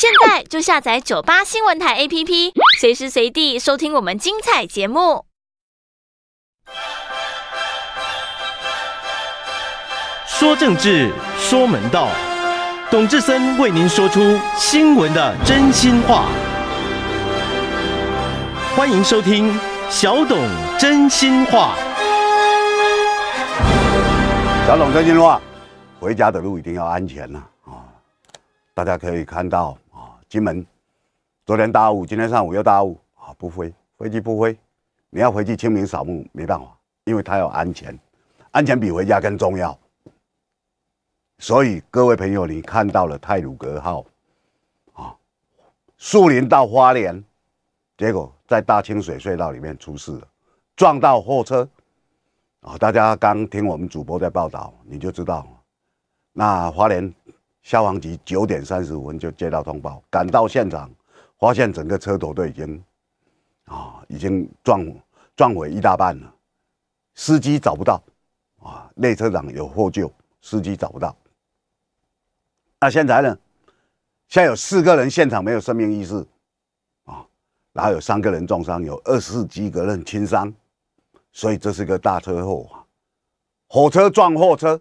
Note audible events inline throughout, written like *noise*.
现在就下载九八新闻台 APP，随时随地收听我们精彩节目。说政治，说门道，董志森为您说出新闻的真心话。欢迎收听小董真心话。小董真心话，回家的路一定要安全呐啊！大家可以看到。金门昨天大雾，今天上午又大雾啊！不飞，飞机不飞。你要回去清明扫墓，没办法，因为它要安全，安全比回家更重要。所以各位朋友，你看到了泰鲁格号啊，树林到花莲，结果在大清水隧道里面出事了，撞到货车。啊，大家刚听我们主播在报道，你就知道那花莲。消防局九点三十五分就接到通报，赶到现场，发现整个车头都已经啊，已经撞撞毁一大半了。司机找不到，啊，列车长有获救，司机找不到。那现在呢？现在有四个人现场没有生命意识，啊，然后有三个人重伤，有二十几个人轻伤，所以这是个大车祸啊，火车撞货车。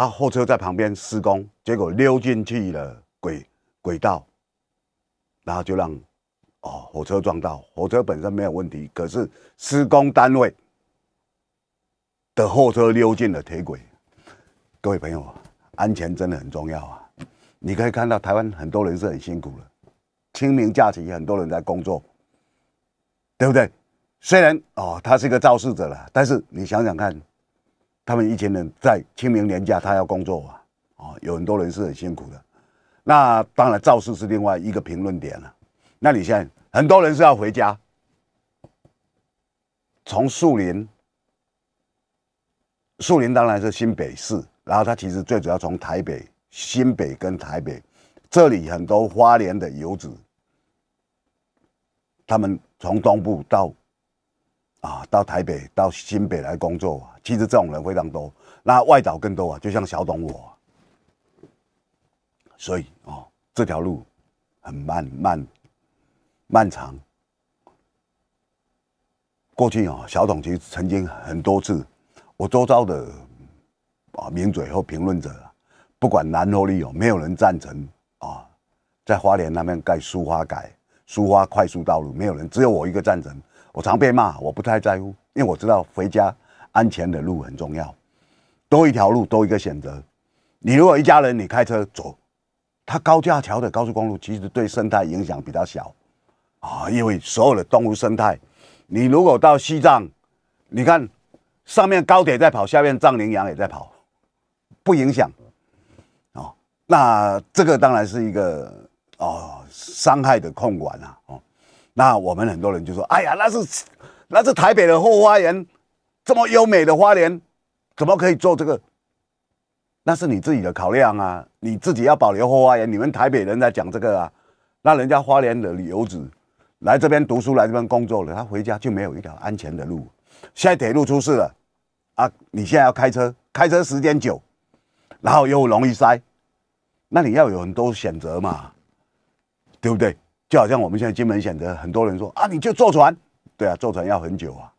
他货车在旁边施工，结果溜进去了轨轨道，然后就让哦火车撞到。火车本身没有问题，可是施工单位的货车溜进了铁轨。各位朋友，安全真的很重要啊！你可以看到台湾很多人是很辛苦的，清明假期很多人在工作，对不对？虽然哦他是一个肇事者了，但是你想想看。他们以前人在清明年假，他要工作啊，啊，有很多人是很辛苦的。那当然，肇事是另外一个评论点了。那你现在很多人是要回家，从树林，树林当然是新北市，然后他其实最主要从台北、新北跟台北这里很多花莲的游子，他们从东部到。啊，到台北、到新北来工作，其实这种人非常多。那外岛更多啊，就像小董我。所以啊，这条路很漫漫漫长。过去啊，小董其实曾经很多次，我周遭的啊名嘴或评论者，不管男或女有，没有人赞成啊，在花莲那边盖苏花改苏花快速道路，没有人，只有我一个赞成。我常被骂，我不太在乎，因为我知道回家安全的路很重要。多一条路，多一个选择。你如果一家人，你开车走，它高架桥的高速公路其实对生态影响比较小啊，因为所有的动物生态，你如果到西藏，你看上面高铁在跑，下面藏羚羊也在跑，不影响哦。那这个当然是一个啊伤害的控管啊，哦。那我们很多人就说：“哎呀，那是那是台北的后花园，这么优美的花莲，怎么可以做这个？那是你自己的考量啊，你自己要保留后花园。你们台北人在讲这个啊，那人家花莲的游子来这边读书、来这边工作了，他回家就没有一条安全的路。现在铁路出事了啊，你现在要开车，开车时间久，然后又容易塞，那你要有很多选择嘛，对不对？”就好像我们现在金门县的很多人说啊，你就坐船，对啊，坐船要很久啊。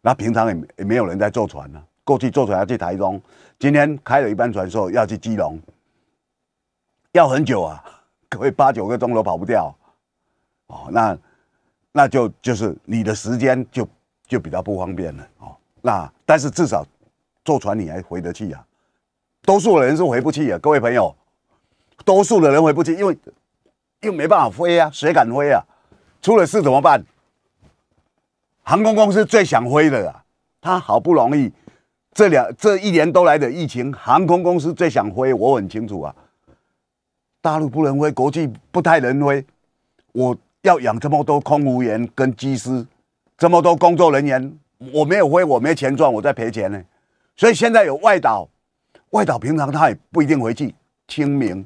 那平常也也没有人在坐船呢。过去坐船要去台中，今天开了一班船说要去基隆，要很久啊，各位八九个钟头跑不掉，哦，那那就就是你的时间就就比较不方便了哦。那但是至少坐船你还回得去啊。多数人是回不去啊，各位朋友，多数的人回不去，因为。又没办法飞啊，谁敢飞啊？出了事怎么办？航空公司最想飞的啊，他好不容易这两这一年都来的疫情，航空公司最想飞，我很清楚啊。大陆不能飞，国际不太能飞。我要养这么多空服员跟机师，这么多工作人员，我没有飞，我没钱赚，我在赔钱呢。所以现在有外岛，外岛平常他也不一定回去，清明。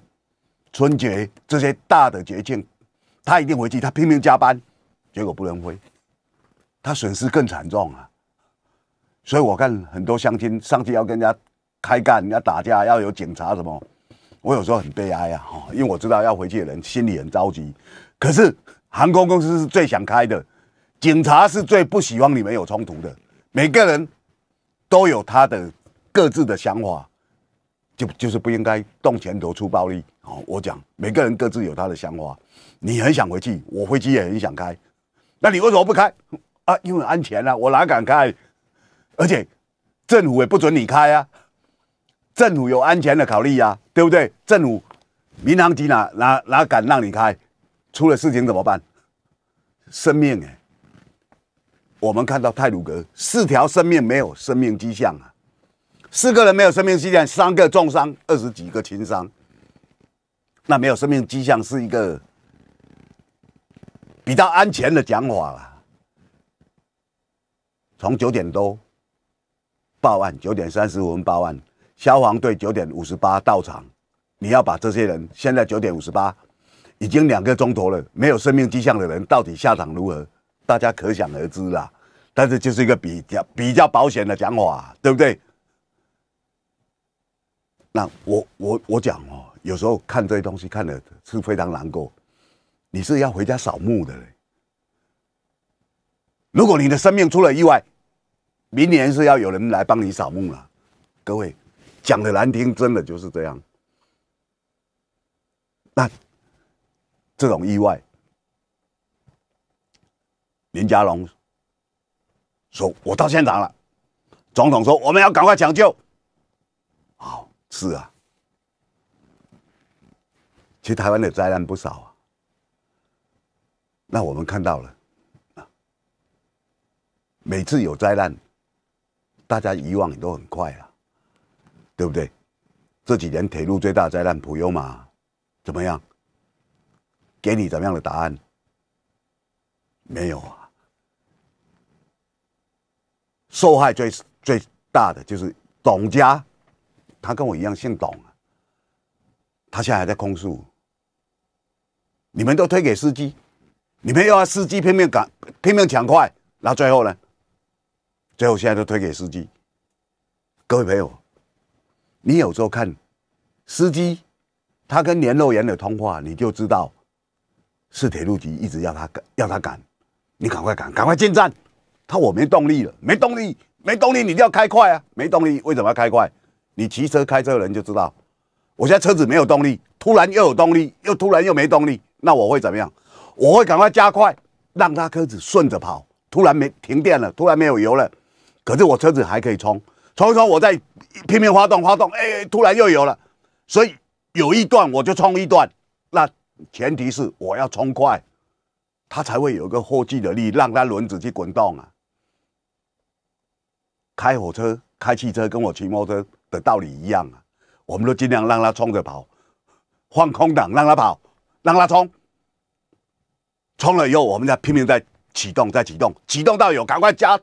春节这些大的节庆，他一定回去，他拼命加班，结果不能回，他损失更惨重啊！所以我看很多乡亲上去要跟人家开干，人家打架要有警察什么，我有时候很悲哀啊！因为我知道要回去的人心里很着急，可是航空公司是最想开的，警察是最不希望你们有冲突的。每个人都有他的各自的想法，就就是不应该动拳头、出暴力。哦，我讲每个人各自有他的想法。你很想回去，我飞机也很想开，那你为什么不开啊？因为安全啊，我哪敢开？而且政府也不准你开啊，政府有安全的考虑啊，对不对？政府民航局哪哪哪敢让你开？出了事情怎么办？生命哎！我们看到泰鲁格四条生命没有生命迹象啊，四个人没有生命迹象，三个重伤，二十几个轻伤。那没有生命迹象是一个比较安全的讲法了。从九点多报案，九点三十五我们报案，消防队九点五十八到场。你要把这些人，现在九点五十八，已经两个钟头了，没有生命迹象的人到底下场如何，大家可想而知了。但是就是一个比较比较保险的讲法，对不对？那我我我讲哦，有时候看这些东西看的是非常难过。你是要回家扫墓的嘞。如果你的生命出了意外，明年是要有人来帮你扫墓了。各位，讲的难听，真的就是这样。那这种意外，林家龙说：“我到现场了。”总统说：“我们要赶快抢救。”好。是啊，其实台湾的灾难不少啊。那我们看到了，啊，每次有灾难，大家遗忘都很快啊，对不对？这几年铁路最大灾难普悠玛，怎么样？给你怎么样的答案？没有啊，受害最最大的就是董家。他跟我一样姓董，他现在还在控诉，你们都推给司机，你们要司机拼命赶，拼命抢快，然后最后呢，最后现在都推给司机。各位朋友，你有时候看司机他跟联络员的通话，你就知道是铁路局一直要他赶，要他赶，你赶快赶，赶快进站。他我没动力了，没动力，没动力，你就要开快啊，没动力，为什么要开快？你骑车开车的人就知道，我现在车子没有动力，突然又有动力，又突然又没动力，那我会怎么样？我会赶快加快，让它车子顺着跑。突然没停电了，突然没有油了，可是我车子还可以冲，冲一冲，我在拼命发动发动，哎，突然又有了。所以有一段我就冲一段，那前提是我要冲快，它才会有个后继的力，让它轮子去滚动啊。开火车、开汽车跟我骑摩托车。的道理一样啊，我们都尽量让他冲着跑，放空档让他跑，让他冲，冲了以后，我们再拼命在启动，再启动，启动到有，赶快加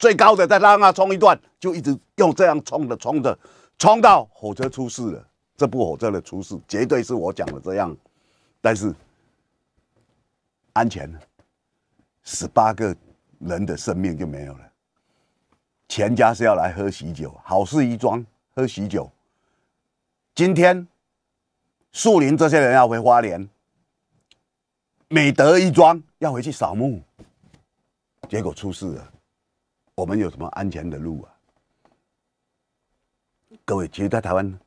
最高的，再让他冲一段，就一直用这样冲着冲着，冲到火车出事了。这部火车的出事，绝对是我讲的这样，但是安全，十八个人的生命就没有了，全家是要来喝喜酒，好事一桩。喝喜酒，今天树林这些人要回花莲，美德一庄要回去扫墓，结果出事了。我们有什么安全的路啊？各位，其实，在台湾，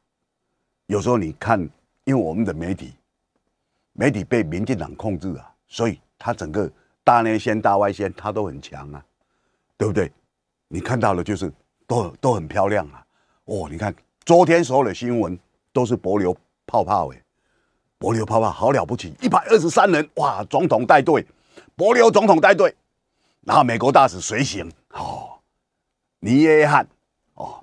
有时候你看，因为我们的媒体，媒体被民进党控制啊，所以他整个大内线、大外线，他都很强啊，对不对？你看到了，就是都都很漂亮啊。哦，你看昨天所有的新闻都是博流泡泡哎，博流泡泡好了不起，一百二十三人哇，总统带队，博流总统带队，然后美国大使随行，哦，尼耶汉哦，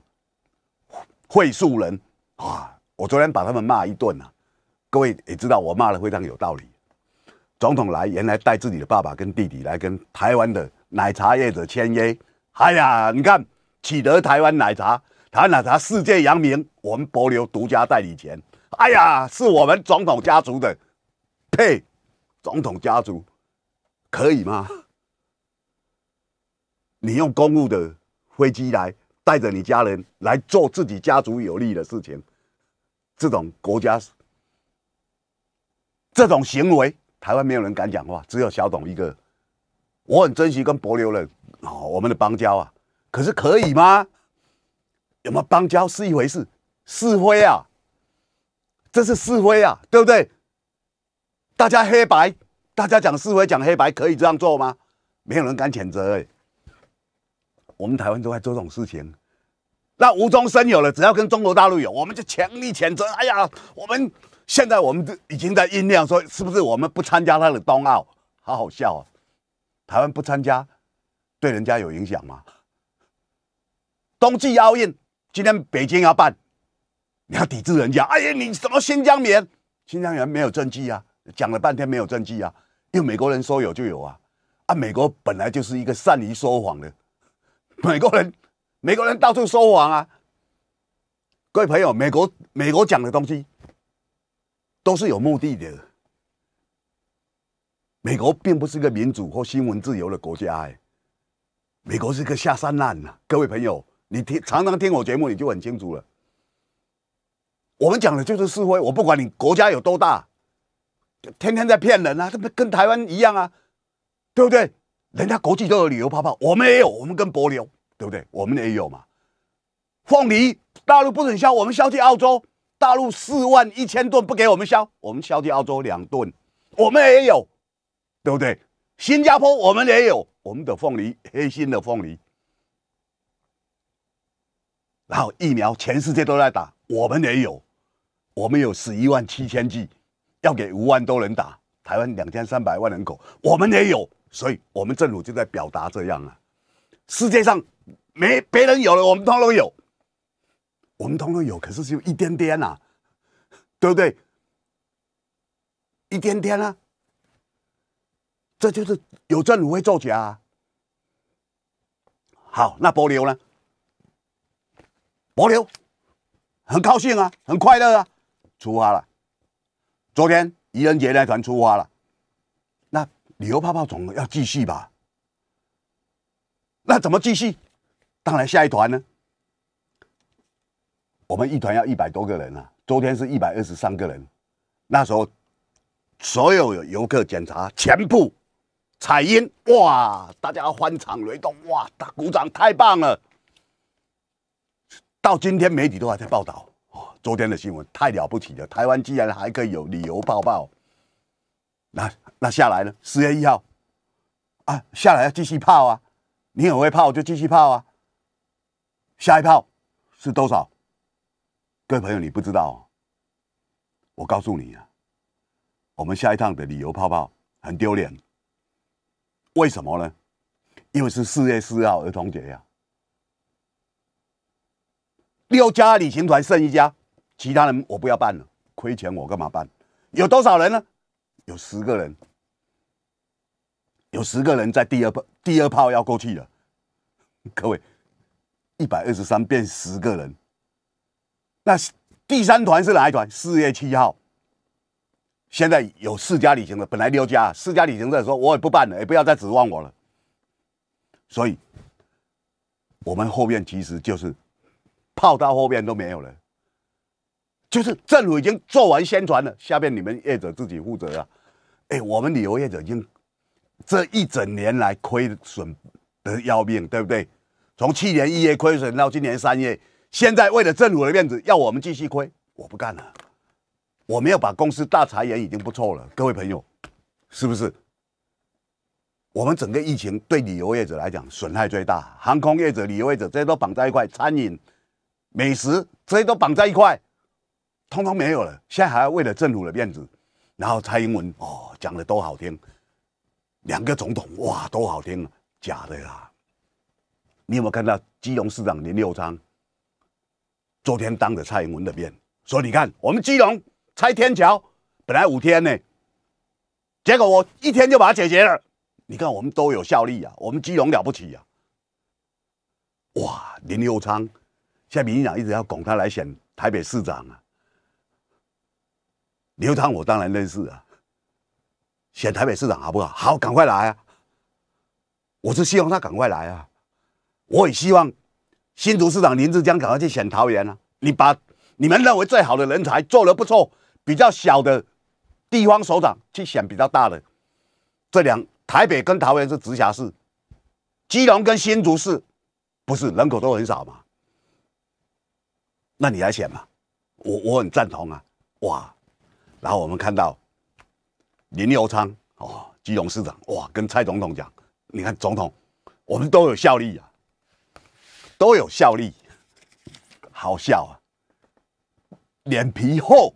会数人啊，我昨天把他们骂一顿啊，各位也知道我骂的非常有道理，总统来原来带自己的爸爸跟弟弟来跟台湾的奶茶业者签约，哎呀，你看取得台湾奶茶。他那他世界扬名，我们博流独家代理权。哎呀，是我们总统家族的呸，总统家族，可以吗？你用公务的飞机来带着你家人来做自己家族有利的事情，这种国家这种行为，台湾没有人敢讲话，只有小董一个。我很珍惜跟博流人，哦，我们的邦交啊，可是可以吗？有没有邦交是一回事，是非啊，这是是非啊，对不对？大家黑白，大家讲是非，讲黑白，可以这样做吗？没有人敢谴责哎，我们台湾都在做这种事情，那无中生有了，只要跟中国大陆有，我们就强力谴责。哎呀，我们现在我们已经在酝酿说，是不是我们不参加他的冬奥？好好笑啊，台湾不参加，对人家有影响吗？冬季奥运。今天北京要办，你要抵制人家？哎呀，你什么新疆棉？新疆棉没有证据啊！讲了半天没有证据啊！因为美国人说有就有啊！啊，美国本来就是一个善于说谎的美国人，美国人到处说谎啊！各位朋友，美国美国讲的东西都是有目的的。美国并不是一个民主或新闻自由的国家哎，美国是个下三滥呐！各位朋友。你听，常常听我节目，你就很清楚了。我们讲的就是是非，我不管你国家有多大，天天在骗人啊！这跟台湾一样啊，对不对？人家国际都有旅游泡泡，我们也有，我们跟博流，对不对？我们也有嘛。凤梨大陆不准销，我们销去澳洲。大陆四万一千吨不给我们销，我们销去澳洲两吨，我们也有，对不对？新加坡我们也有，我们的凤梨，黑心的凤梨。然后疫苗，全世界都在打，我们也有，我们有十一万七千剂，要给五万多人打。台湾两千三百万人口，我们也有，所以我们政府就在表达这样啊。世界上没别人有了，我们通通有，我们通通有，可是只有一点点啊，对不对？一点点啊，这就是有政府会作假。啊。好，那波流呢？牦牛很高兴啊，很快乐啊，出发了。昨天愚人节那团出发了，那旅游泡泡总要继续吧？那怎么继续？当然下一团呢。我们一团要一百多个人啊，昨天是一百二十三个人，那时候所有游客检查全部彩音哇，大家欢场雷动，哇，大鼓掌，太棒了。到今天，媒体都还在报道哦。昨天的新闻太了不起了，台湾居然还可以有旅游泡泡，那那下来呢？四月一号啊，下来要继续泡啊，你很会泡就继续泡啊。下一泡是多少？各位朋友，你不知道，我告诉你啊，我们下一趟的旅游泡泡很丢脸，为什么呢？因为是四月四号儿童节呀。六家旅行团剩一家，其他人我不要办了，亏钱我干嘛办？有多少人呢？有十个人，有十个人在第二炮，第二炮要过去了。*laughs* 各位，一百二十三变十个人，那第三团是哪一团？四月七号，现在有四家旅行社，本来六家，四家旅行社说我也不办了，也不要再指望我了。所以，我们后面其实就是。泡到后面都没有了，就是政府已经做完宣传了，下面你们业者自己负责啊！哎，我们旅游业者已经这一整年来亏损的要命，对不对？从去年一月亏损到今年三月，现在为了政府的面子要我们继续亏，我不干了！我们要把公司大裁员已经不错了，各位朋友，是不是？我们整个疫情对旅游业者来讲损害最大，航空业者、旅游业者这些都绑在一块，餐饮。美食这些都绑在一块，通通没有了。现在还为了政府的面子，然后蔡英文哦讲的都好听，两个总统哇多好听啊，假的啦！你有没有看到基隆市长林佑昌？昨天当着蔡英文的面说：“你看我们基隆拆天桥，本来五天呢，结果我一天就把它解决了。你看我们都有效力啊，我们基隆了不起啊。哇，林佑昌。现在民进党一直要拱他来选台北市长啊，刘汤我当然认识啊，选台北市长好不好？好，赶快来啊！我是希望他赶快来啊！我也希望新竹市长林志江赶快去选桃园啊！你把你们认为最好的人才做的不错、比较小的地方首长去选比较大的，这两台北跟桃园是直辖市，基隆跟新竹市不是人口都很少嘛？那你来选嘛？我我很赞同啊！哇，然后我们看到林佑昌哦，基隆市长哇，跟蔡总统讲，你看总统，我们都有效力啊，都有效力，好笑啊，脸皮厚。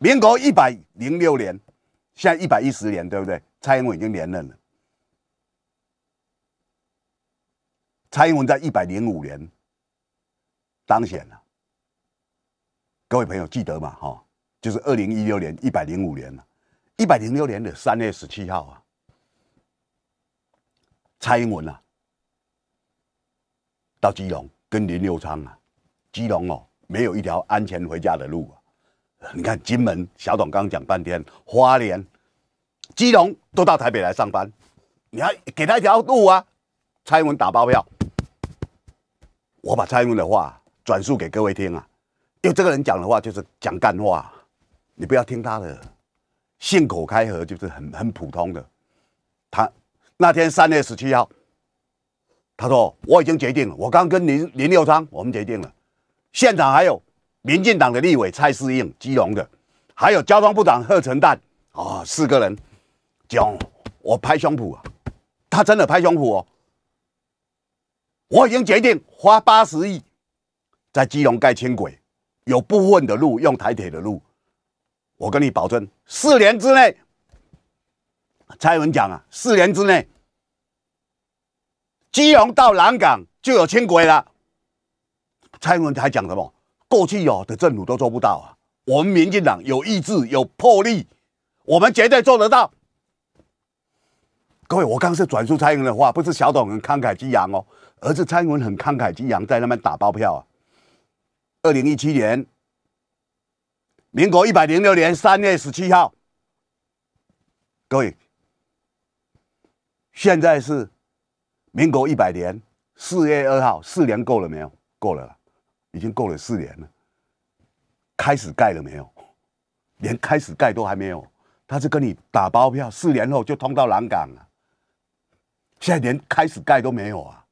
民国一百零六年，现在一百一十年，对不对？蔡英文已经连任了。蔡英文在一百零五年当选了，各位朋友记得吗？哈，就是二零一六年一百零五年，一百零六年的三月十七号啊，蔡英文啊，到基隆跟林六昌啊，基隆哦没有一条安全回家的路啊，你看金门小董刚刚讲半天，花莲、基隆都到台北来上班，你要给他一条路啊，蔡英文打包票。我把蔡英文的话转述给各位听啊，因为这个人讲的话就是讲干话，你不要听他的信口开河，就是很很普通的。他那天三月十七号，他说我已经决定了，我刚跟林林六昌我们决定了，现场还有民进党的立委蔡世应基隆的，还有交通部长贺成旦啊四个人，讲我拍胸脯啊，他真的拍胸脯哦。我已经决定花八十亿在基隆盖轻轨，有部分的路用台铁的路。我跟你保证，四年之内，蔡文讲啊，四年之内，基隆到南港就有轻轨了。蔡文还讲什么？过去有的政府都做不到啊，我们民进党有意志有魄力，我们绝对做得到。各位，我刚是转述蔡英文的话，不是小董慷慨激昂哦。儿子蔡英文很慷慨激昂，在那边打包票啊！二零一七年，民国一百零六年三月十七号，各位，现在是民国一百年四月二号，四年够了没有？够了已经够了四年了。开始盖了没有？连开始盖都还没有，他是跟你打包票，四年后就通到南港了。现在连开始盖都没有啊！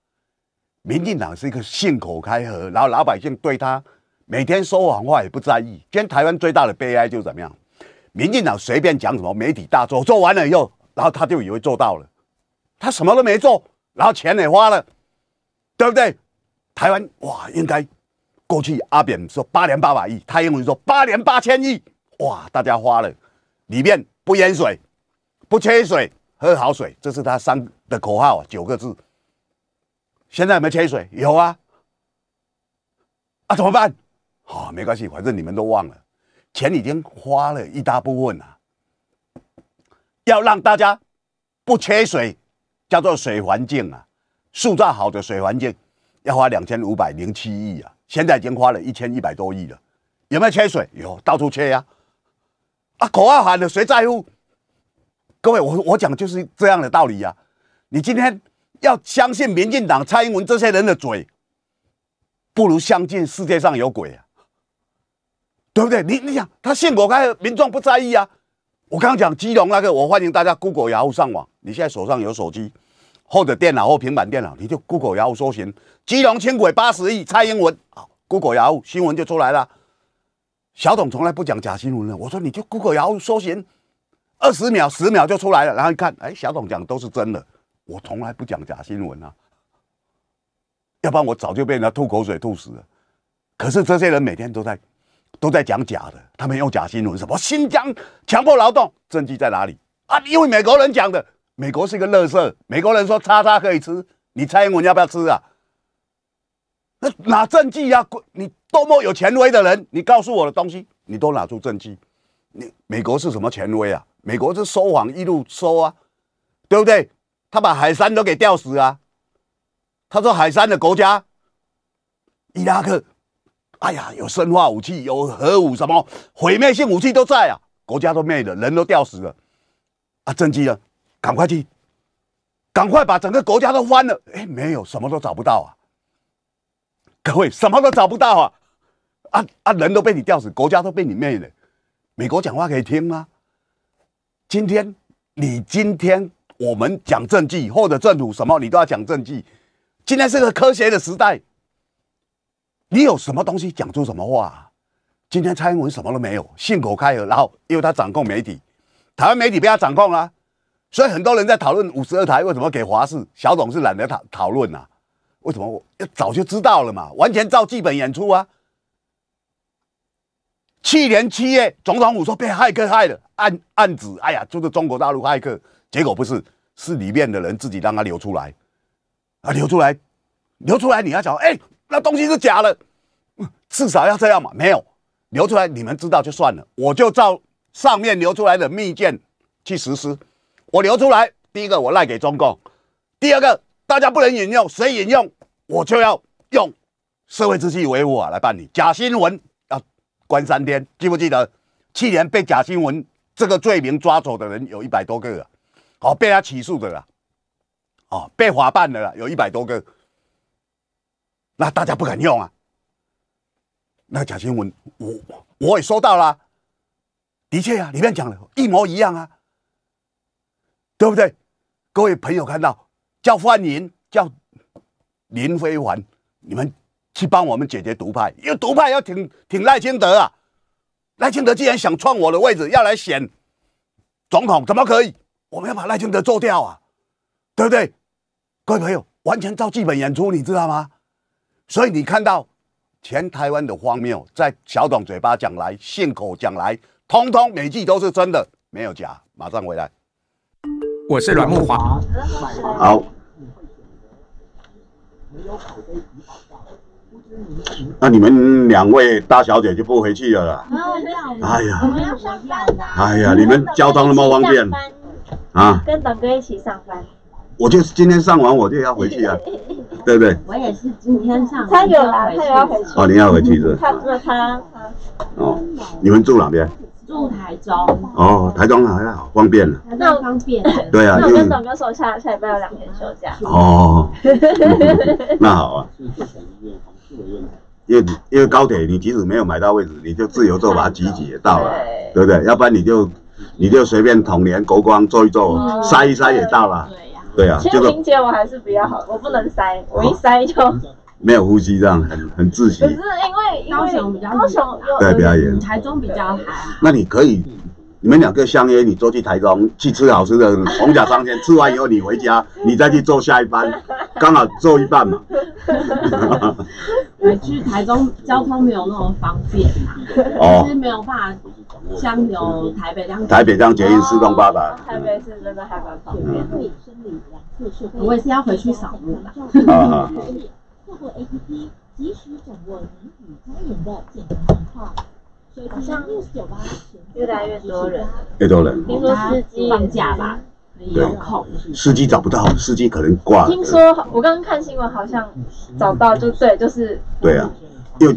民进党是一个信口开河，然后老百姓对他每天说谎话也不在意。今天台湾最大的悲哀就是怎么样？民进党随便讲什么，媒体大做，做完了以后，然后他就以为做到了，他什么都没做，然后钱也花了，对不对？台湾哇，应该过去阿扁说八年八百亿，他英文说八年八千亿，哇，大家花了，里面不淹水，不缺水，喝好水，这是他三的口号啊，九个字。现在有没有缺水？有啊，啊怎么办？好，没关系，反正你们都忘了，钱已经花了一大部分了。要让大家不缺水，叫做水环境啊，塑造好的水环境，要花两千五百零七亿啊。现在已经花了一千一百多亿了，有没有缺水？有，到处缺呀。啊，口号喊了，谁在乎？各位，我我讲就是这样的道理呀。你今天。要相信民进党蔡英文这些人的嘴，不如相信世界上有鬼啊，对不对？你你想他信我，他民众不在意啊。我刚讲基隆那个，我欢迎大家 Google y a 上网。你现在手上有手机或者电脑或平板电脑，你就 Google y a 搜寻基隆轻轨八十亿蔡英文啊，Google y a 新闻就出来了。小董从来不讲假新闻了，我说你就 Google y a 搜寻，二十秒十秒就出来了，然后一看，哎，小董讲都是真的。我从来不讲假新闻啊，要不然我早就被人家吐口水吐死了。可是这些人每天都在，都在讲假的，他们用假新闻什么新疆强迫劳动，证据在哪里啊？因为美国人讲的，美国是一个乐色，美国人说叉叉可以吃，你蔡英文要不要吃啊？那拿证据呀？你多么有权威的人，你告诉我的东西，你都拿出证据。你美国是什么权威啊？美国是说谎一路说啊，对不对？他把海山都给吊死啊！他说海山的国家，伊拉克，哎呀，有生化武器，有核武，什么毁灭性武器都在啊！国家都灭了，人都吊死了，啊！战机啊，赶快去，赶快把整个国家都翻了。哎，没有什么都找不到啊！各位，什么都找不到啊！啊啊，人都被你吊死，国家都被你灭了，美国讲话可以听吗？今天，你今天。我们讲政绩或者政府什么，你都要讲政绩。今天是个科学的时代，你有什么东西讲出什么话？今天蔡英文什么都没有，信口开河，然后因为他掌控媒体，台湾媒体被他掌控了，所以很多人在讨论五十二台为什么给华视。小董是懒得讨讨论啊？为什么？要早就知道了嘛，完全照剧本演出啊。去年七月，总统府说被骇客害了，案案子，哎呀，就是中国大陆骇客，结果不是。是里面的人自己让他流出来，啊，流出来，流出来！你要讲，哎，那东西是假的，至少要这样嘛？没有，流出来你们知道就算了，我就照上面流出来的密件去实施。我流出来，第一个我赖给中共，第二个大家不能引用，谁引用我就要用社会秩序维护啊来办理假新闻要关三天，记不记得去年被假新闻这个罪名抓走的人有一百多个啊？哦，被他起诉的了，哦，被法办的了，有一百多个，那大家不敢用啊。那假新闻，我我也收到了，的确啊，里面讲的一模一样啊，对不对？各位朋友看到，叫范云，叫林飞凡，你们去帮我们解决独派，因为独派要挺挺赖清德啊，赖清德既然想篡我的位置，要来选总统，怎么可以？我们要把赖清德做掉啊，对不对？各位朋友，完全照剧本演出，你知道吗？所以你看到前台湾的荒谬，在小董嘴巴讲来，信口讲来，通通每句都是真的，没有假。马上回来，我是阮木华，好。那你们两位大小姐就不回去了。啦。有，有。哎呀，哎呀，你们交通那么方便。啊，跟董哥一起上班。我就是今天上完我就要回去啊，*laughs* 对不对？我也是今天上完有要回去。哦，你要回去是？他他他，哦，你们住哪边？住台中。哦，台中还好，方便了，那方便。对啊，那我跟董哥说，下下礼拜有两天休假。哦，*laughs* 那好啊，因为因为高铁，你即使没有买到位置，你就自由坐，把它挤挤也到了，对不对？要不然你就。你就随便童年国光做一做，塞一塞也到了。对呀，对啊，就是清洁我还是比较好，我不能塞，我一塞就没有呼吸，这样很很窒息。不是因为高雄比较，高雄对比较严，台中比较还。那你可以。你们两个相约，你坐去台中去吃好吃的红甲商圈，吃完以后你回家，*laughs* 你再去做下一班，刚好坐一半嘛。*laughs* 去台中交通没有那么方便嘛，其实没有办法像有台北这样。台北这样捷运四通八达。台北是真的还蛮好。是要回去扫墓吧？啊啊！过 *laughs* A P P 及时掌握子女家人的健康情况。好像越来越多人，越多人听说司机放假吧？对，司机找不到，司机可能挂。听说我刚刚看新闻，好像找到，就对，就是。对啊，有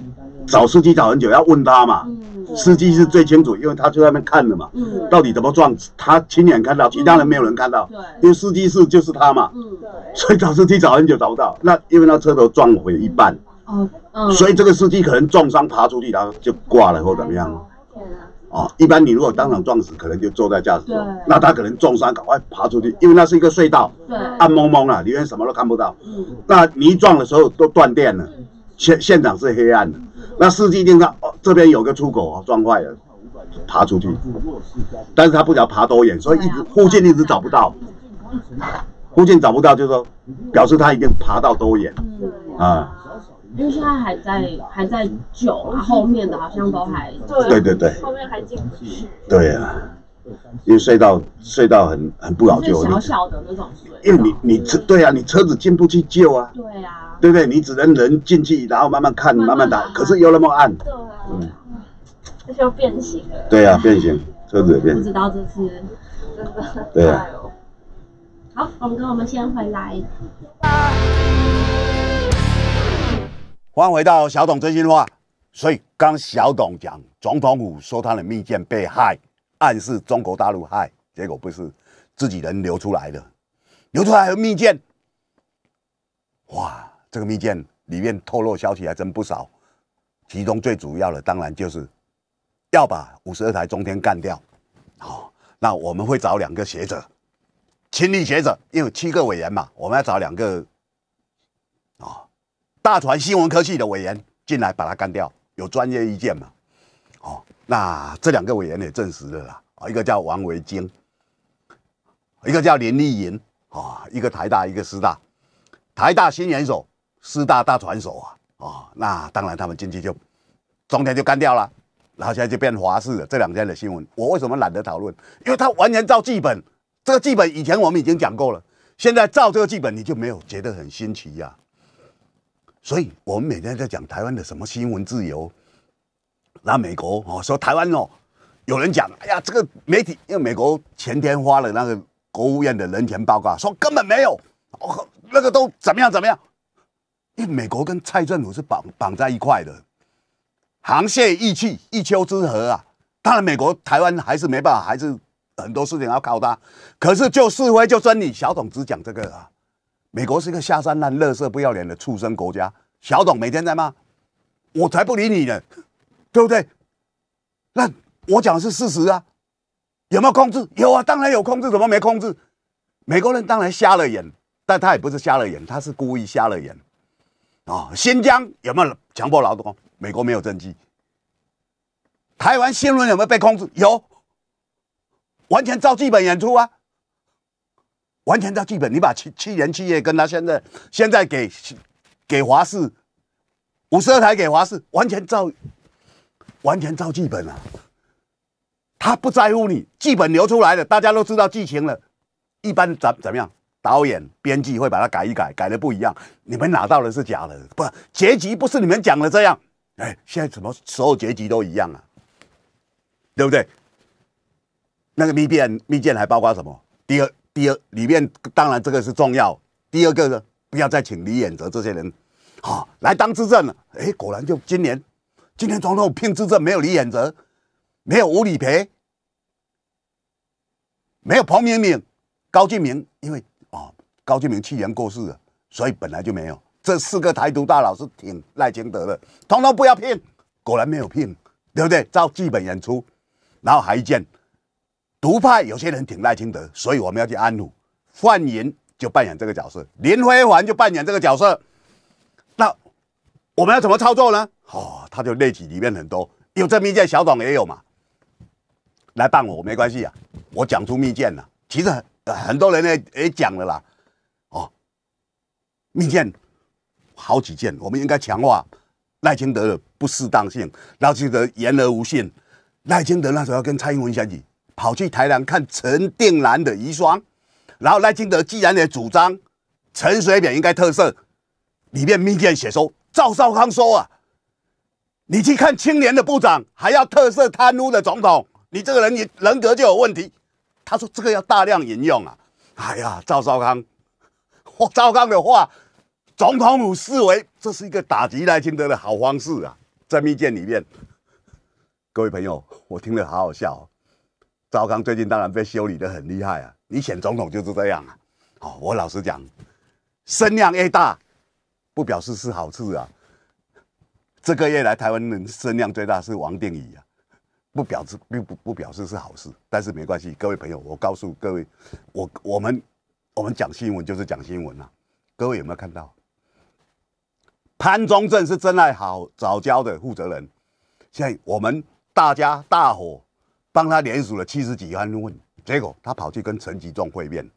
找司机找很久，要问他嘛。司机是最清楚，因为他去那边看了嘛。嗯。到底怎么撞？他亲眼看到，其他人没有人看到。对。因为司机是就是他嘛。嗯。所以找司机找很久找不到，那因为那车头撞毁一半。所以这个司机可能重伤爬出去，然后就挂了或怎么样。啊，一般你如果当场撞死，可能就坐在驾驶座。那他可能重伤，赶快爬出去，因为那是一个隧道，暗蒙蒙啊，里面什么都看不到。嗯那你撞的时候都断电了，现现场是黑暗的。那司机听到这边有个出口啊，撞坏了，爬出去。但是，他不知道爬多远，所以一直附近一直找不到。附近找不到，就是说表示他已经爬到多远啊。因为现在还在还在救，后面的好像都还对对对，后面还进不去。对啊，因为隧道隧道很很不好救。小小的那种隧因为你你车对啊，你车子进不去救啊。对啊。对不对？你只能人进去，然后慢慢看，慢慢打。可是又那么暗。对啊。嗯，这就要变形了。对啊，变形，车子也变。不知道这次真的。对啊。*laughs* 好，们哥，我们先回来。欢迎回到小董真心话。所以刚小董讲，总统府说他的密件被害，暗示中国大陆害，结果不是自己人流出来的，流出来的密件。哇，这个密件里面透露消息还真不少，其中最主要的当然就是要把五十二台中天干掉。好，那我们会找两个学者，亲历学者，因为七个委员嘛，我们要找两个。大船新闻科技的委员进来把他干掉，有专业意见嘛？哦，那这两个委员也证实了啦，啊，一个叫王维京，一个叫林丽莹，啊，一个台大，一个师大，台大新元手，师大大传手啊，哦，那当然他们进去就中间就干掉了，然后现在就变华视了。这两天的新闻，我为什么懒得讨论？因为他完全照剧本，这个剧本以前我们已经讲过了，现在照这个剧本你就没有觉得很新奇呀。所以我们每天在讲台湾的什么新闻自由，那美国哦说台湾哦，有人讲，哎呀，这个媒体，因为美国前天发了那个国务院的人权报告，说根本没有，哦，那个都怎么样怎么样，因为美国跟蔡政府是绑绑在一块的，沆瀣一气一丘之貉啊。当然，美国台湾还是没办法，还是很多事情要靠他。可是就示威，就真你小董只讲这个啊。美国是一个下三滥、恶色不要脸的畜生国家。小董每天在骂，我才不理你呢，对不对？那我讲的是事实啊，有没有控制？有啊，当然有控制，怎么没控制？美国人当然瞎了眼，但他也不是瞎了眼，他是故意瞎了眼啊。新疆有没有强迫劳动？美国没有证据。台湾新闻有没有被控制？有，完全照剧本演出啊。完全照剧本，你把七七年七月跟他现在现在给给华视五十二台给华视，完全照完全照剧本啊，他不在乎你剧本流出来的，大家都知道剧情了，一般怎怎么样？导演、编剧会把它改一改，改的不一样，你们拿到的是假的，不结局不是你们讲的这样，哎，现在什么时候结局都一样啊？对不对？那个密变密件还包括什么？第二。第二里面当然这个是重要。第二个呢，不要再请李远哲这些人，好来当执政了。哎，果然就今年，今天总统聘执政没有李远哲，没有吴理培，没有彭明敏、高俊明，因为啊高俊明去年过世了，所以本来就没有这四个台独大佬是挺赖清德的，统统不要聘，果然没有聘，对不对？照剧本演出，然后还一件。独派有些人挺赖清德，所以我们要去安抚，范云就扮演这个角色，林辉环就扮演这个角色，那我们要怎么操作呢？哦，他就列举里面很多有这密件，小董也有嘛，来办我没关系啊，我讲出密件了。其实很多人呢也讲了啦，哦，密件好几件，我们应该强化赖清德的不适当性，然后这言而无信，赖清德那时候要跟蔡英文相比。跑去台南看陈定南的遗孀，然后赖清德既然也主张陈水扁应该特赦，里面密件写说赵少康说啊，你去看青年的部长还要特赦贪污的总统，你这个人你人格就有问题。他说这个要大量引用啊，哎呀，赵少康，赵少康的话，总统府视为这是一个打击赖清德的好方式啊，在密件里面，各位朋友，我听了好好笑。赵康最近当然被修理的很厉害啊！你选总统就是这样啊！哦，我老实讲，声量越大，不表示是好事啊。这个月来台湾人声量最大是王定宇啊，不表示并不不表示是好事。但是没关系，各位朋友，我告诉各位，我我们我们讲新闻就是讲新闻啊。各位有没有看到？潘忠正是真爱好早教的负责人。现在我们大家大伙。帮他连署了七十几万份，结果他跑去跟陈吉仲会面。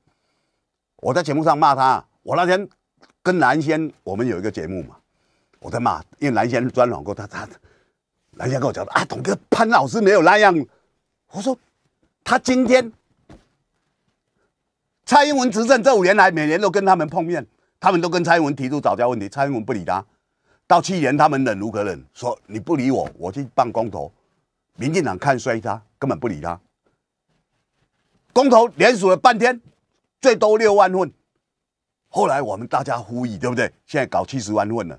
我在节目上骂他。我那天跟蓝先，我们有一个节目嘛，我在骂，因为蓝先专访过他。他蓝先跟我讲的啊，董哥潘老师没有那样。我说他今天蔡英文执政这五年来，每年都跟他们碰面，他们都跟蔡英文提出早教问题，蔡英文不理他。到去年他们忍无可忍，说你不理我，我去办公投，民进党看衰他。根本不理他，公投连数了半天，最多六万份。后来我们大家呼吁，对不对？现在搞七十万份了，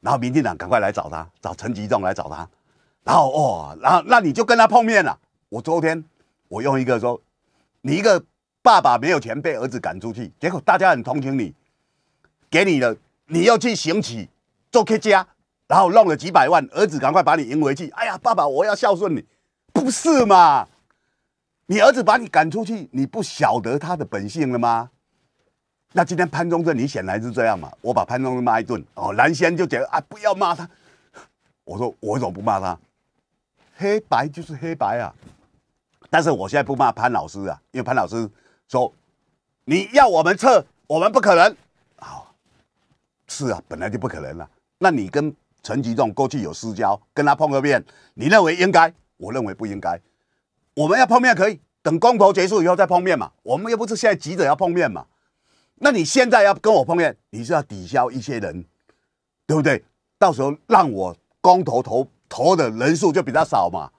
然后民进党赶快来找他，找陈吉仲来找他。然后哦，然后那你就跟他碰面了。我昨天我用一个说，你一个爸爸没有钱被儿子赶出去，结果大家很同情你，给你的你要去行乞做客家，然后弄了几百万，儿子赶快把你赢回去。哎呀，爸爸，我要孝顺你。不是嘛？你儿子把你赶出去，你不晓得他的本性了吗？那今天潘宗正，你显然是这样嘛？我把潘宗正骂一顿，哦，蓝先就觉得啊，不要骂他。我说我为什么不骂他？黑白就是黑白啊。但是我现在不骂潘老师啊，因为潘老师说你要我们撤，我们不可能。好，是啊，本来就不可能了。那你跟陈吉仲过去有私交，跟他碰个面，你认为应该？我认为不应该。我们要碰面可以，等公投结束以后再碰面嘛。我们又不是现在急着要碰面嘛。那你现在要跟我碰面，你是要抵消一些人，对不对？到时候让我公投投投的人数就比较少嘛。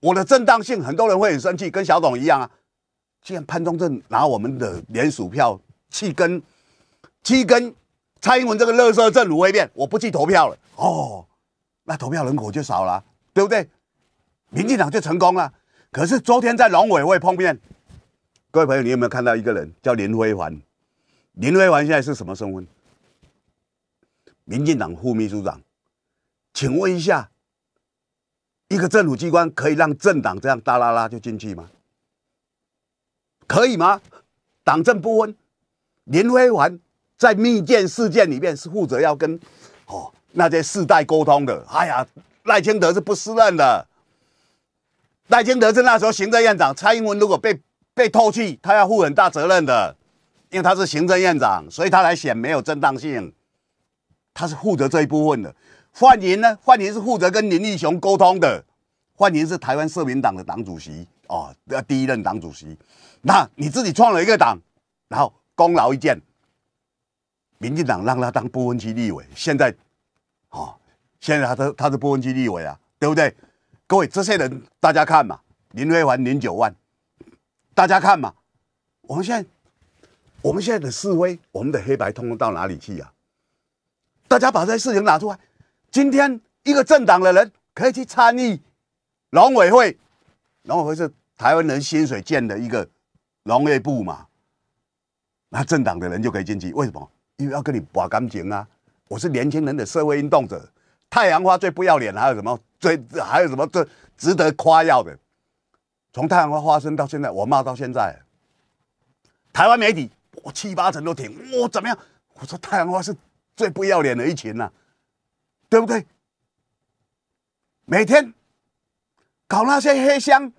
我的正当性，很多人会很生气，跟小董一样啊。既然潘宗正拿我们的联署票去跟去跟蔡英文这个乐色镇府会面，我不去投票了哦。那投票人口就少了，对不对？民进党就成功了。可是昨天在龙委会碰面，各位朋友，你有没有看到一个人叫林辉环？林辉环现在是什么身份？民进党副秘书长。请问一下，一个政府机关可以让政党这样哒啦啦就进去吗？可以吗？党政不分。林辉环在密件事件里面是负责要跟哦那些世代沟通的。哎呀，赖清德是不私人的。赖清德在那时候行政院长蔡英文如果被被透气，他要负很大责任的，因为他是行政院长，所以他来选没有正当性。他是负责这一部分的。范云呢？范云是负责跟林义雄沟通的。范云是台湾社民党的党主席哦，要第一任党主席。那你自己创了一个党，然后功劳一件。民进党让他当波分区立委，现在，哦，现在他他他是波分区立委啊，对不对？各位，这些人大家看嘛，林微环零九万，大家看嘛，我们现在我们现在的示威，我们的黑白通通到哪里去呀？大家把这些事情拿出来。今天一个政党的人可以去参与农委会，农委会是台湾人薪水建的一个农业部嘛，那政党的人就可以进去？为什么？因为要跟你把感情啊！我是年轻人的社会运动者。太阳花最不要脸，还有什么最还有什么？最值得夸耀的？从太阳花发生到现在，我骂到现在。台湾媒体，我七八成都挺我怎么样？我说太阳花是最不要脸的一群呐，对不对？每天搞那些黑箱，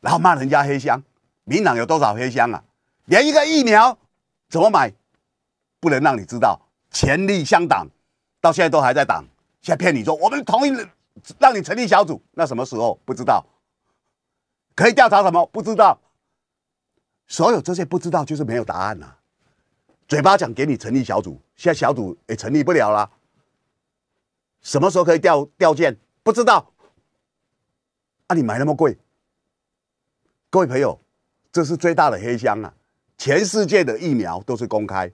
然后骂人家黑箱。民党有多少黑箱啊？连一个疫苗怎么买？不能让你知道，权力相当。到现在都还在挡，现在骗你说我们同意让你成立小组，那什么时候不知道？可以调查什么不知道？所有这些不知道就是没有答案了。嘴巴讲给你成立小组，现在小组也成立不了了。什么时候可以调调件不知道？啊，你买那么贵？各位朋友，这是最大的黑箱啊！全世界的疫苗都是公开，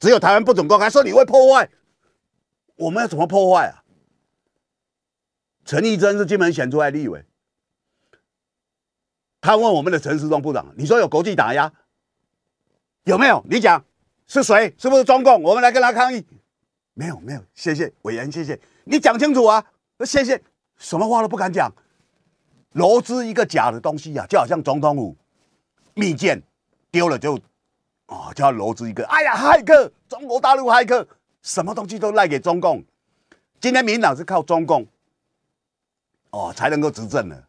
只有台湾不准公开，说你会破坏。我们要怎么破坏啊？陈义珍是金门选出来立委，他问我们的陈时中部长，你说有国际打压有没有？你讲是谁？是不是中共？我们来跟他抗议。没有没有，谢谢委员，谢谢。你讲清楚啊！谢谢，什么话都不敢讲。罗织一个假的东西啊，就好像总统府密件丢了就啊，叫罗织一个，哎呀，骇客，中国大陆骇客。什么东西都赖给中共，今天民党是靠中共哦才能够执政的。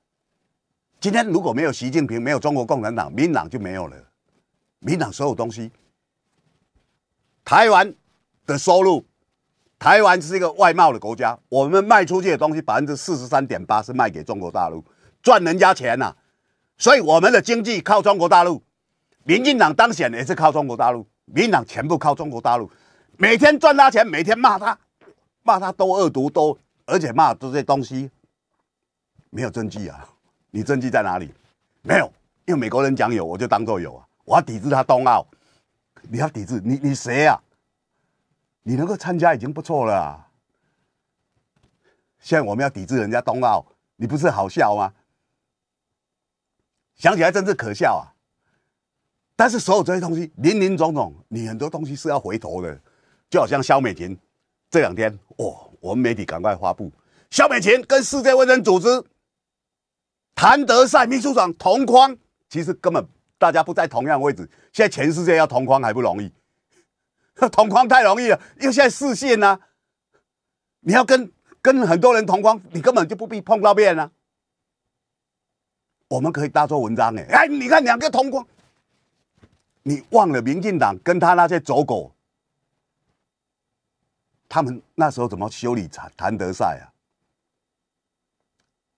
今天如果没有习近平，没有中国共产党，民党就没有了。民党所有东西，台湾的收入，台湾是一个外贸的国家，我们卖出去的东西百分之四十三点八是卖给中国大陆，赚人家钱呐。所以我们的经济靠中国大陆，民进党当选也是靠中国大陆，民党全部靠中国大陆。每天赚他钱，每天骂他，骂他都恶毒，都而且骂这些东西没有证据啊！你证据在哪里？没有，因为美国人讲有，我就当做有啊！我要抵制他冬奥，你要抵制你，你谁啊？你能够参加已经不错了。现在我们要抵制人家冬奥，你不是好笑吗？想起来真是可笑啊！但是所有这些东西林林总总，你很多东西是要回头的。就好像肖美琴这两天哦，我们媒体赶快发布肖美琴跟世界卫生组织谭德赛秘书长同框，其实根本大家不在同样位置。现在全世界要同框还不容易，*laughs* 同框太容易了，因为现在视线呢，你要跟跟很多人同框，你根本就不必碰到面啊，我们可以大做文章哎哎，你看两个同框，你忘了民进党跟他那些走狗。他们那时候怎么修理谭德赛啊？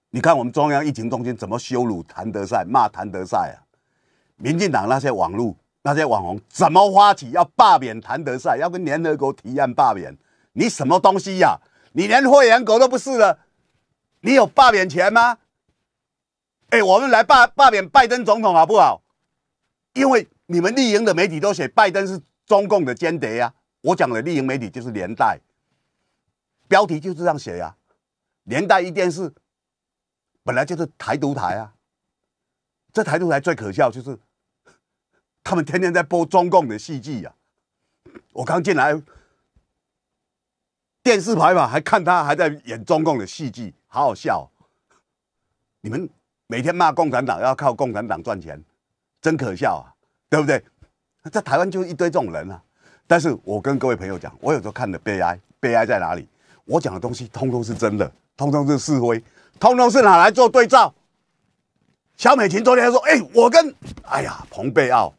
你看我们中央疫情中心怎么羞辱谭德赛、骂谭德赛啊？民进党那些网路、那些网红怎么发起要罢免谭德赛，要跟联合国提案罢免？你什么东西呀？你连会员狗都不是了？你有罢免权吗？哎，我们来罢罢免拜登总统好不好？因为你们立营的媒体都写拜登是中共的间谍呀。我讲的立营媒体就是年代，标题就是这样写呀。年代一电视本来就是台独台啊，这台独台最可笑就是他们天天在播中共的戏剧呀。我刚进来电视台嘛，还看他还在演中共的戏剧，好好笑。你们每天骂共产党，要靠共产党赚钱，真可笑啊，对不对？在台湾就一堆这种人啊。但是我跟各位朋友讲，我有时候看的悲哀，悲哀在哪里？我讲的东西通通是真的，通通是是非，通通是拿来做对照。小美琴昨天说：“哎，我跟哎呀，蓬佩奥，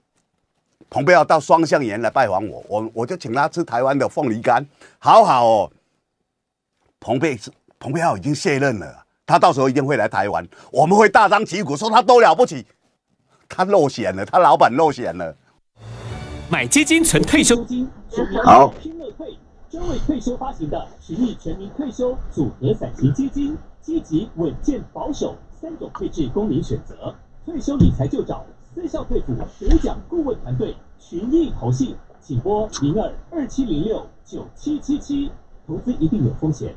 蓬佩奥到双向园来拜访我，我我就请他吃台湾的凤梨干，好好哦。”蓬佩蓬佩奥已经卸任了，他到时候一定会来台湾，我们会大张旗鼓说他多了不起，他露险了，他老板露险了。买基金存退休金，好！拼乐退专为退休发行的十亿全民退休组合伞型基金，积极、稳健、保守三种配置供您选择。退休理财就找私效退股，五奖顾问团队，群益投信，请拨零二二七零六九七七七。投资一定有风险。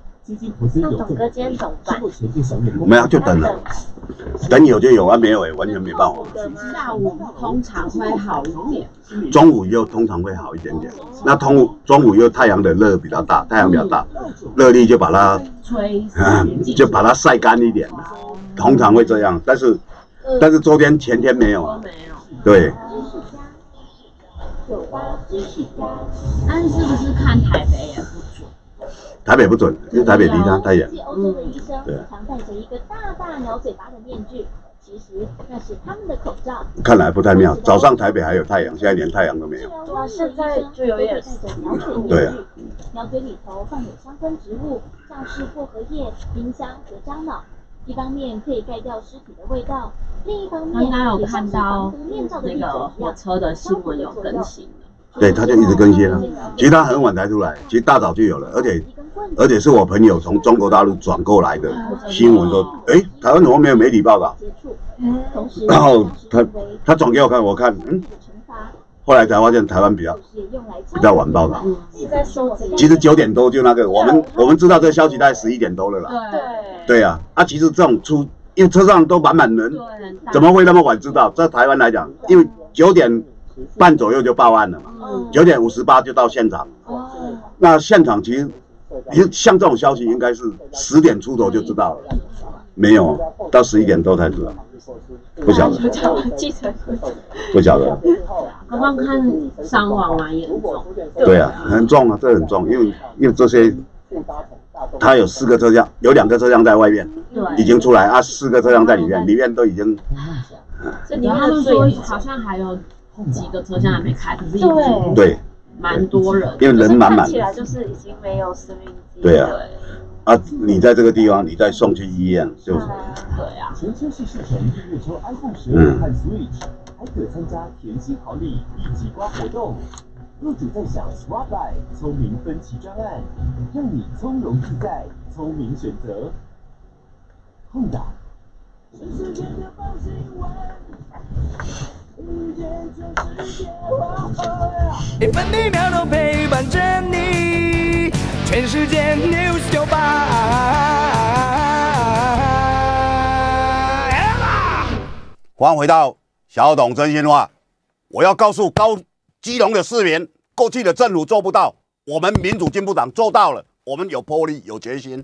那总哥今天没有，就等了，等有就有啊，没有也完全没办法。下午通常会好一点，中午又通常会好一点点。那中午中午又太阳的热比较大，太阳比较大，热力就把它吹，就把它晒干一点，通常会这样。但是但是昨天前天没有，没有，对。酒吧是不是看台北呀？台北不准，因为台北离他太远。对。常戴着一个大大鸟嘴巴的面具，其实那是他们的口罩。看来不太妙。早上台北还有太阳，现在连太阳都没有。那现在就有点。对啊。鸟嘴里头放有香氛植物，像是薄荷叶、丁香和樟脑，一方面可以盖掉尸体的味道，另一方面。刚刚有看到那个火车的新闻有更新了。对，他就一直更新了。其实他很晚才出来，其实大早就有了，而且，而且是我朋友从中国大陆转过来的新闻。说，哎，台湾么没有媒体报道？然后他他转给我看，我看，嗯。后来才发现台湾比较比较晚报道。其实九点多就那个，我们我们知道这个消息大概十一点多了啦。对。对呀，啊，其实这种出，因为车上都满满人，怎么会那么晚知道？在台湾来讲，因为九点。半左右就报案了嘛，九点五十八就到现场。哦，那现场其实，像这种消息应该是十点出头就知道了，没有到十一点多才知道，不晓得。*laughs* 不晓得看伤亡啊，严重。对啊，很重啊，这很重，因为因为这些，它有四个车辆，有两个车辆在外面已经出来啊，四个车辆在里面，里面都已经。这里面都说好像还有。几个车厢还没开，可是已经对，蛮多人，因为人满满起来，就是已经没有生命迹对啊，啊，你在这个地方，你再送去医院，就是对呀。全系市场月购 iPhone 十和 Switch，还可参加甜心桃李以及瓜活动。不止在想 s m a r t Life 聪明分期专案，让你从容自在，聪明选择。空档。分秒都陪伴着你，全世界迎回到小董真心话，我要告诉高基隆的市民，过去的政府做不到，我们民主进步党做到了，我们有魄力，有决心。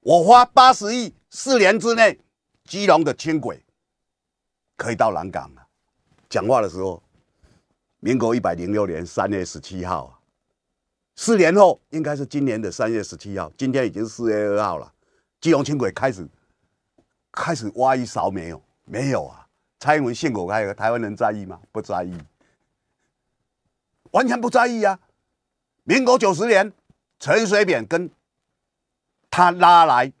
我花八十亿，四年之内，基隆的轻轨。可以到南港了。讲话的时候，民国一百零六年三月十七号，四年后应该是今年的三月十七号。今天已经四月二号了，基隆轻轨开始开始挖一勺没有没有啊？蔡英文信口开，河，台湾人在意吗？不在意，完全不在意啊。民国九十年，陈水扁跟他拉来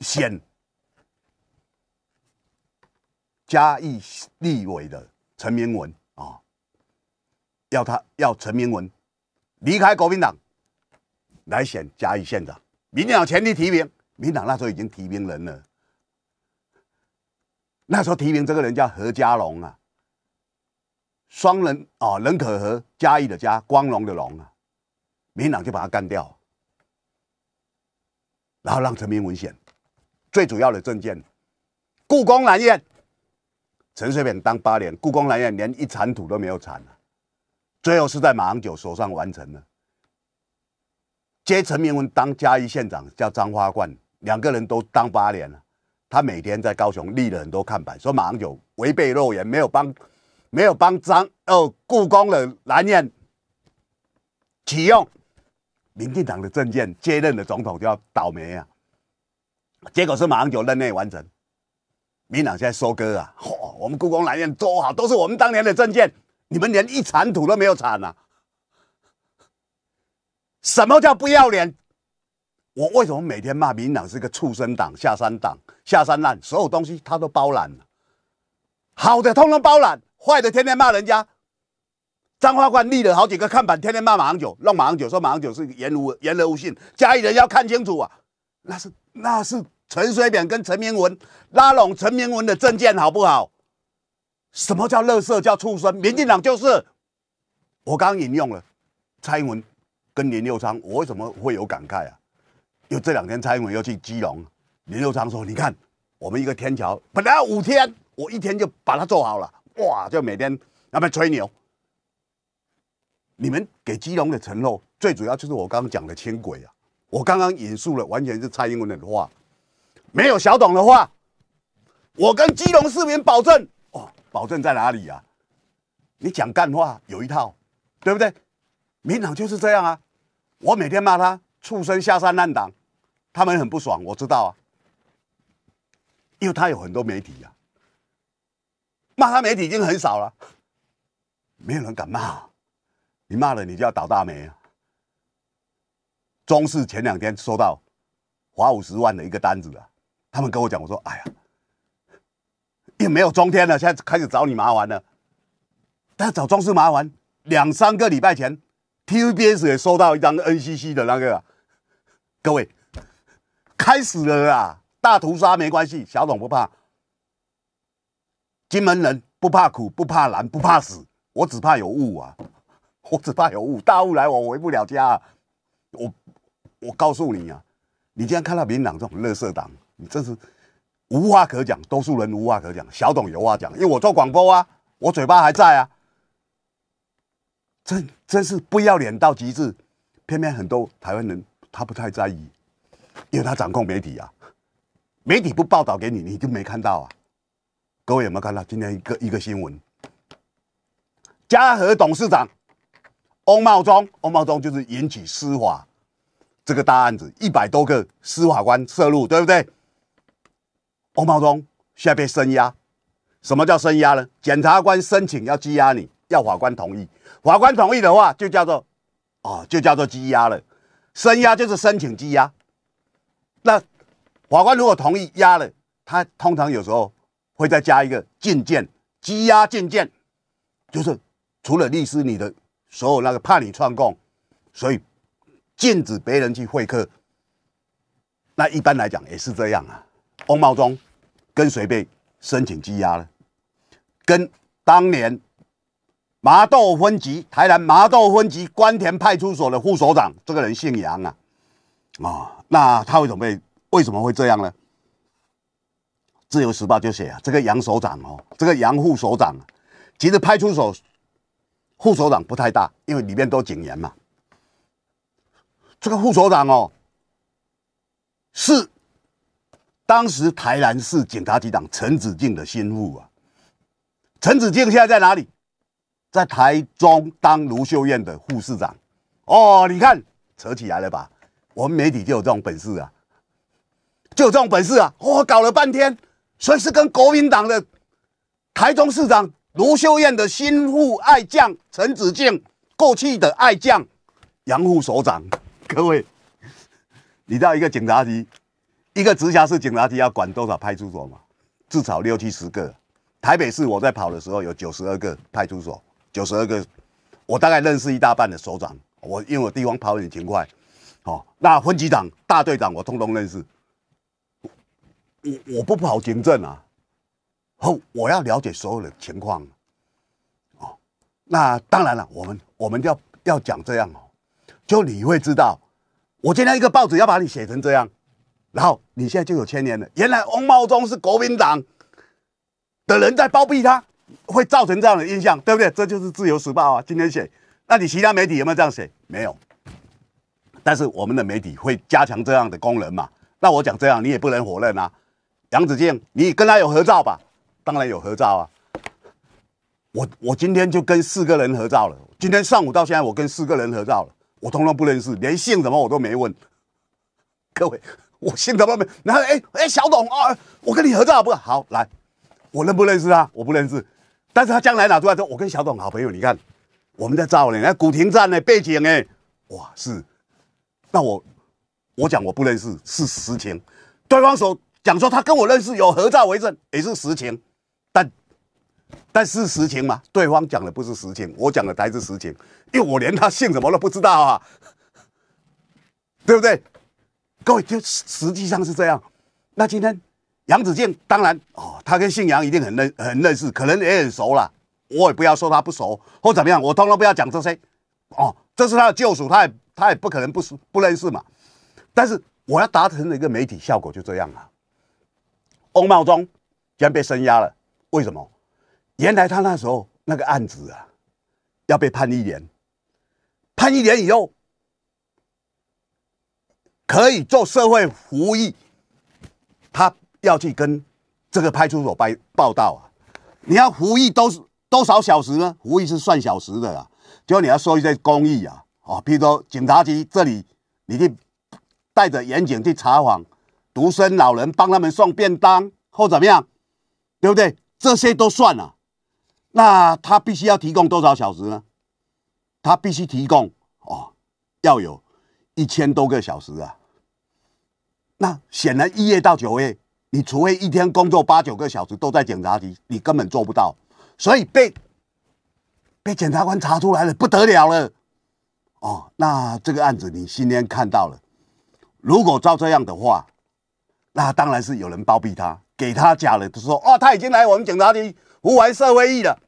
选。嘉义立委的陈明文啊，要他要陈明文离开国民党来选嘉义县长。民党前提提名，民党那时候已经提名人了。那时候提名这个人叫何家龙啊，双人啊人可和嘉义的嘉，光荣的荣啊，民党就把他干掉，然后让陈明文选。最主要的证件，故宫南院。陈水扁当八年，故宫南院连一铲土都没有铲，最后是在马英九手上完成了。接陈明文当嘉义县长叫张花冠，两个人都当八年了，他每天在高雄立了很多看板，说马英九违背诺言，没有帮没有帮张哦故宫的南院启用民进党的政见接任的总统就要倒霉啊。结果是马英九任内完成。民党现在收割啊！嚯，我们故宫南院多好，都是我们当年的证件，你们连一铲土都没有铲啊！什么叫不要脸？我为什么每天骂民党是个畜生党、下三党、下三滥？所有东西他都包揽了，好的通通包揽，坏的天天骂人家。张华冠立了好几个看板，天天骂马英九，弄马英九说马英九是言无言而无信，家里人要看清楚啊！那是那是。陈水扁跟陈明文拉拢陈明文的政见好不好？什么叫垃圾？叫畜生！民进党就是。我刚引用了蔡英文跟林佑昌，我为什么会有感慨啊？因为这两天蔡英文要去基隆，林佑昌说：“你看，我们一个天桥本来要五天，我一天就把它做好了，哇！就每天那边吹牛。你们给基隆的承诺，最主要就是我刚刚讲的轻轨啊。我刚刚引述了，完全是蔡英文的话。”没有小董的话，我跟基隆市民保证哦，保证在哪里啊？你讲干话有一套，对不对？民党就是这样啊，我每天骂他畜生下山烂党，他们很不爽，我知道啊，因为他有很多媒体啊，骂他媒体已经很少了，没有人敢骂，你骂了你就要倒大霉。啊。中视前两天收到花五十万的一个单子啊。他们跟我讲，我说：“哎呀，也没有中天了，现在开始找你麻烦了。但找中视麻烦，两三个礼拜前，TVBS 也收到一张 NCC 的那个。各位，开始了啦！大屠杀没关系，小董不怕。金门人不怕苦，不怕难，不怕死，我只怕有雾啊！我只怕有雾，大雾来我回不了家。我，我告诉你啊，你今天看到民党这种乐色党！”你这是无话可讲，多数人无话可讲，小董有话讲，因为我做广播啊，我嘴巴还在啊。真真是不要脸到极致，偏偏很多台湾人他不太在意，因为他掌控媒体啊，媒体不报道给你，你就没看到啊。各位有没有看到今天一个一个新闻？嘉禾董事长翁茂忠，翁茂忠就是引起司法这个大案子，一百多个司法官涉入，对不对？欧茂忠，在被升压。什么叫升压呢？检察官申请要羁押你，要法官同意。法官同意的话，就叫做，啊，就叫做羁押了。升压就是申请羁押。那法官如果同意押了，他通常有时候会再加一个禁见，羁押禁见，就是除了律师，你的所有那个怕你串供，所以禁止别人去会客。那一般来讲也是这样啊，欧茂忠。跟谁被申请羁押了？跟当年麻豆分局、台南麻豆分局关田派出所的副所长，这个人姓杨啊，啊，那他会准备为什么会这样呢？自由时报就写啊，这个杨所长哦，这个杨副所长，其实派出所副所长不太大，因为里面都警员嘛，这个副所长哦是。当时台南市警察局长陈子敬的心腹啊，陈子敬现在在哪里？在台中当卢秀燕的副市长。哦，你看扯起来了吧？我们媒体就有这种本事啊，就有这种本事啊！哦、搞了半天，说是跟国民党的台中市长卢秀燕的心腹爱将陈子敬过去的爱将杨副所长，各位，你到一个警察局。一个直辖市警察局要管多少派出所嘛？至少六七十个。台北市我在跑的时候有九十二个派出所，九十二个，我大概认识一大半的首长。我因为我地方跑很勤快，哦，那分局长、大队长我通通认识。我我不跑行政啊，哦，我要了解所有的情况，哦，那当然了，我们我们要要讲这样哦，就你会知道，我今天一个报纸要把你写成这样。然后你现在就有牵连了。原来翁茂忠是国民党的人在包庇他，会造成这样的印象，对不对？这就是自由时报啊，今天写。那你其他媒体有没有这样写？没有。但是我们的媒体会加强这样的功能嘛？那我讲这样，你也不能否认啊。杨子健，你跟他有合照吧？当然有合照啊。我我今天就跟四个人合照了。今天上午到现在，我跟四个人合照了。我通通不认识，连姓什么我都没问。各位。我心什么没？然后哎哎，小董啊，我跟你合照不好来？我认不认识他？我不认识。但是他将来拿出来之后，我跟小董好朋友。你看，我们在照呢，那古亭站的背景哎，哇是。那我我讲我不认识是实情，对方所讲说他跟我认识有合照为证也是实情，但但是实情嘛？对方讲的不是实情，我讲的才是实情，因为我连他姓什么都不知道啊，对不对？各位，就实际上是这样。那今天杨子健，当然哦，他跟姓杨一定很认很认识，可能也很熟了。我也不要说他不熟或怎么样，我通通不要讲这些。哦，这是他的救赎，他也他也不可能不熟不认识嘛。但是我要达成的一个媒体效果就这样了。欧茂忠居然被升压了，为什么？原来他那时候那个案子啊，要被判一年，判一年以后。可以做社会服务义，他要去跟这个派出所报报道啊。你要服役多都是多少小时呢？服役是算小时的啦。就你要说一些公益啊，哦，譬如说警察局这里，你去带着严警去查访独生老人，帮他们送便当或怎么样，对不对？这些都算啊。那他必须要提供多少小时呢？他必须提供哦，要有。一千多个小时啊！那显然一月到九月，你除非一天工作八九个小时都在检察局，你根本做不到。所以被被检察官查出来了，不得了了。哦，那这个案子你今天看到了。如果照这样的话，那当然是有人包庇他，给他假了，就说哦他已经来我们检察局胡完社会议了。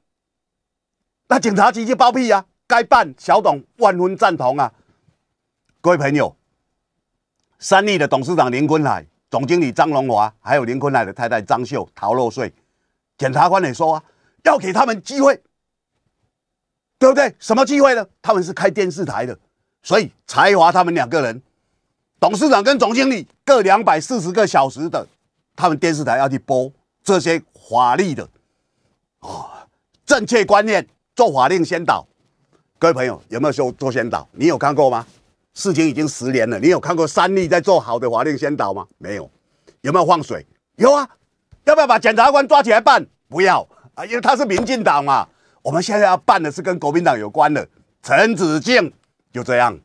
那警察局就包庇啊，该办小董万分赞同啊。各位朋友，三立的董事长林坤海、总经理张荣华，还有林坤海的太太张秀逃漏税，检察官也说啊，要给他们机会，对不对？什么机会呢？他们是开电视台的，所以才华他们两个人，董事长跟总经理各两百四十个小时的，他们电视台要去播这些华丽的啊正确观念，做法令先导。各位朋友，有没有收做先导？你有看过吗？事情已经十年了，你有看过三立在做好的《华令先导》吗？没有，有没有放水？有啊，要不要把检察官抓起来办？不要啊，因为他是民进党嘛。我们现在要办的是跟国民党有关的陈子敬就这样。